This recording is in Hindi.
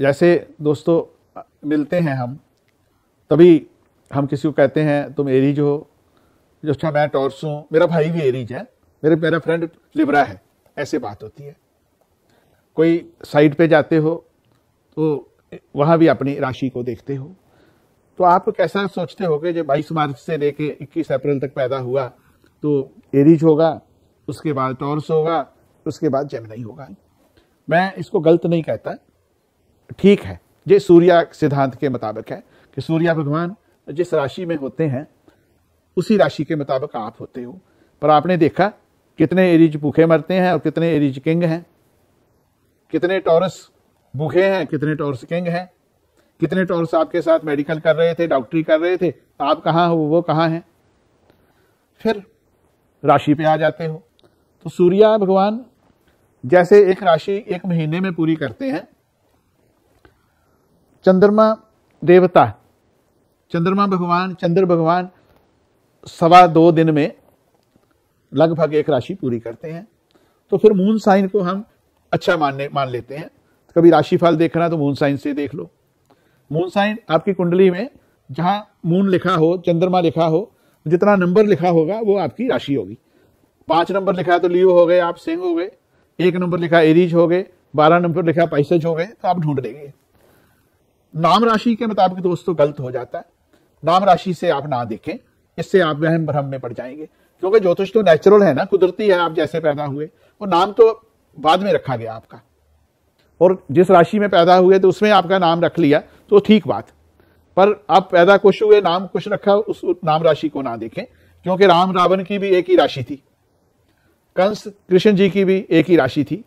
जैसे दोस्तों मिलते हैं हम तभी हम किसी को कहते हैं तुम एरीज हो जो अच्छा मैं टॉर्स हूँ मेरा भाई भी एरीज है मेरे मेरा फ्रेंड लिब्रा है ऐसे बात होती है कोई साइड पे जाते हो तो वहाँ भी अपनी राशि को देखते हो तो आप कैसा सोचते हो कि जब बाईस मार्च से लेके इक्कीस अप्रैल तक पैदा हुआ तो एरीज होगा उसके बाद टॉर्स होगा उसके बाद जेमिनाई होगा मैं इसको गलत नहीं कहता ठीक है ये सूर्या सिद्धांत के मुताबिक है कि सूर्या भगवान जिस राशि में होते हैं उसी राशि के मुताबिक आप होते हो पर आपने देखा कितने एरिज भूखे मरते हैं और कितने एरिज किंग हैं कितने टॉरस भूखे हैं कितने टॉरस किंग हैं कितने टॉरस आपके साथ मेडिकल कर रहे थे डॉक्टरी कर रहे थे आप कहाँ हो वो कहाँ हैं फिर राशि पे आ जाते हो तो सूर्या भगवान जैसे एक राशि एक महीने में पूरी करते हैं चंद्रमा देवता चंद्रमा भगवान चंद्र भगवान सवा दो दिन में लगभग एक राशि पूरी करते हैं तो फिर मून साइन को हम अच्छा मानने मान लेते हैं कभी राशिफल देखना तो मून साइन से देख लो मून साइन आपकी कुंडली में जहां मून लिखा हो चंद्रमा लिखा हो जितना नंबर लिखा होगा वो आपकी राशि होगी पांच नंबर लिखा तो लियो हो गए आप सिंह हो गए एक नंबर लिखा एरीज हो गए बारह नंबर लिखा पैसेज हो गए तो आप ढूंढ लेंगे नाम राशि के मुताबिक दोस्तों गलत हो जाता है नाम राशि से आप ना देखें इससे आप वहम भ्रम में पड़ जाएंगे क्योंकि ज्योतिष तो नेचुरल है ना कुदरती है आप जैसे पैदा हुए वो नाम तो बाद में रखा गया आपका और जिस राशि में पैदा हुए तो उसमें आपका नाम रख लिया तो ठीक बात पर आप पैदा कुछ हुए नाम कुछ रखा उस नाम राशि को ना देखें क्योंकि राम रावण की भी एक ही राशि थी कंस कृष्ण जी की भी एक ही राशि थी